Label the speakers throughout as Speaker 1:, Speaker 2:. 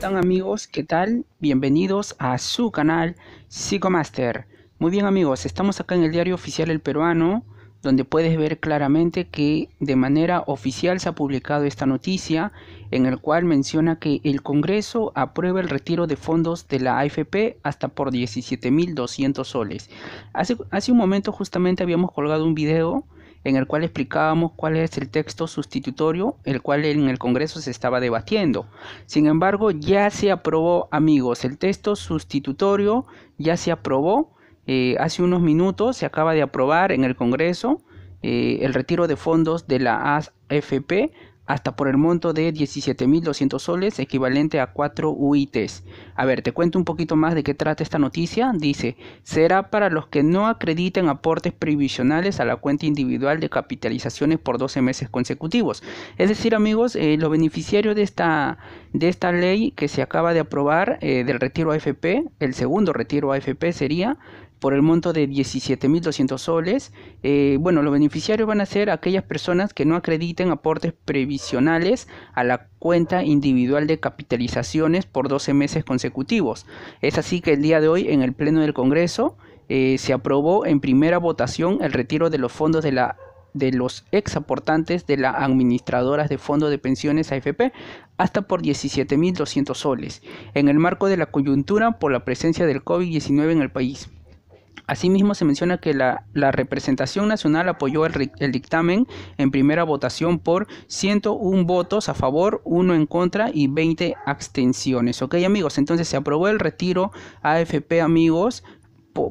Speaker 1: están amigos? ¿Qué tal? Bienvenidos a su canal Psicomaster. Muy bien amigos, estamos acá en el diario oficial El Peruano, donde puedes ver claramente que de manera oficial se ha publicado esta noticia, en el cual menciona que el Congreso aprueba el retiro de fondos de la AFP hasta por 17.200 soles. Hace, hace un momento justamente habíamos colgado un video en el cual explicábamos cuál es el texto sustitutorio, el cual en el Congreso se estaba debatiendo. Sin embargo, ya se aprobó, amigos, el texto sustitutorio ya se aprobó eh, hace unos minutos, se acaba de aprobar en el Congreso eh, el retiro de fondos de la AFP hasta por el monto de 17.200 soles, equivalente a 4 UITs. A ver, te cuento un poquito más de qué trata esta noticia. Dice, será para los que no acrediten aportes previsionales a la cuenta individual de capitalizaciones por 12 meses consecutivos. Es decir, amigos, eh, los beneficiarios de esta, de esta ley que se acaba de aprobar eh, del retiro AFP, el segundo retiro AFP sería, por el monto de 17.200 soles. Eh, bueno, los beneficiarios van a ser aquellas personas que no acrediten aportes previsionales a la cuenta individual de capitalizaciones por 12 meses consecutivos. Es así que el día de hoy en el Pleno del Congreso eh, se aprobó en primera votación el retiro de los fondos de la de los ex aportantes de las administradoras de fondos de pensiones AFP hasta por 17.200 soles, en el marco de la coyuntura por la presencia del COVID-19 en el país. Asimismo, se menciona que la, representación nacional apoyó el, el, dictamen en primera votación por 101 votos a favor, 1 en contra y 20 abstenciones. Ok, amigos, entonces se aprobó el retiro AFP, amigos,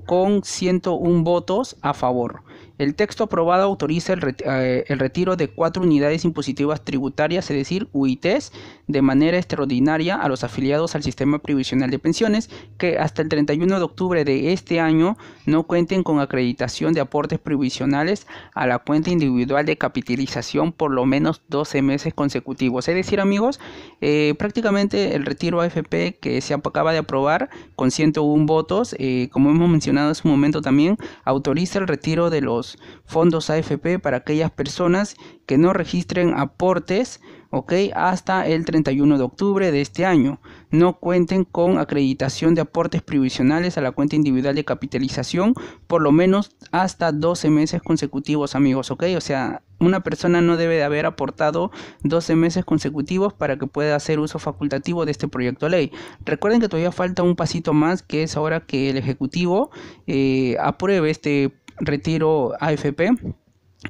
Speaker 1: con 101 votos a favor. El texto aprobado autoriza eh, el, retiro de cuatro unidades impositivas tributarias, es decir, UITs, de manera extraordinaria a los afiliados al sistema previsional de pensiones que hasta el 31 de octubre de este año no cuenten con acreditación de aportes previsionales a la cuenta individual de capitalización por lo menos 12 meses consecutivos. Es decir, amigos, eh, prácticamente el retiro AFP que se acaba de aprobar con 101 votos, eh, como hemos mencionado en su momento también, autoriza el retiro de los fondos AFP para aquellas personas que no registren aportes ¿ok? hasta el 31 de octubre de este año. No cuenten con acreditación de aportes previsionales a la cuenta individual de capitalización por lo menos hasta 12 meses consecutivos, amigos, ¿ok? O sea, una persona no debe de haber aportado 12 meses consecutivos para que pueda hacer uso facultativo de este proyecto de ley. Recuerden que todavía falta un pasito más, que es ahora que el Ejecutivo eh, apruebe este retiro AFP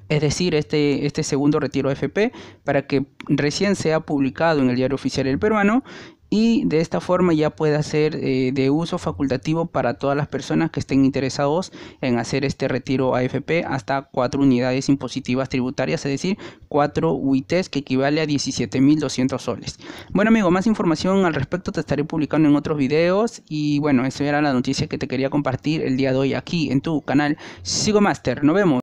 Speaker 1: es decir, este, este segundo retiro AFP, para que recién sea publicado en el diario oficial del peruano y de esta forma ya puede ser eh, de uso facultativo para todas las personas que estén interesados en hacer este retiro AFP hasta cuatro unidades impositivas tributarias, es decir, cuatro UITs que equivale a 17.200 soles. Bueno amigo, más información al respecto te estaré publicando en otros videos y bueno, esa era la noticia que te quería compartir el día de hoy aquí en tu canal Sigo Master. Nos vemos.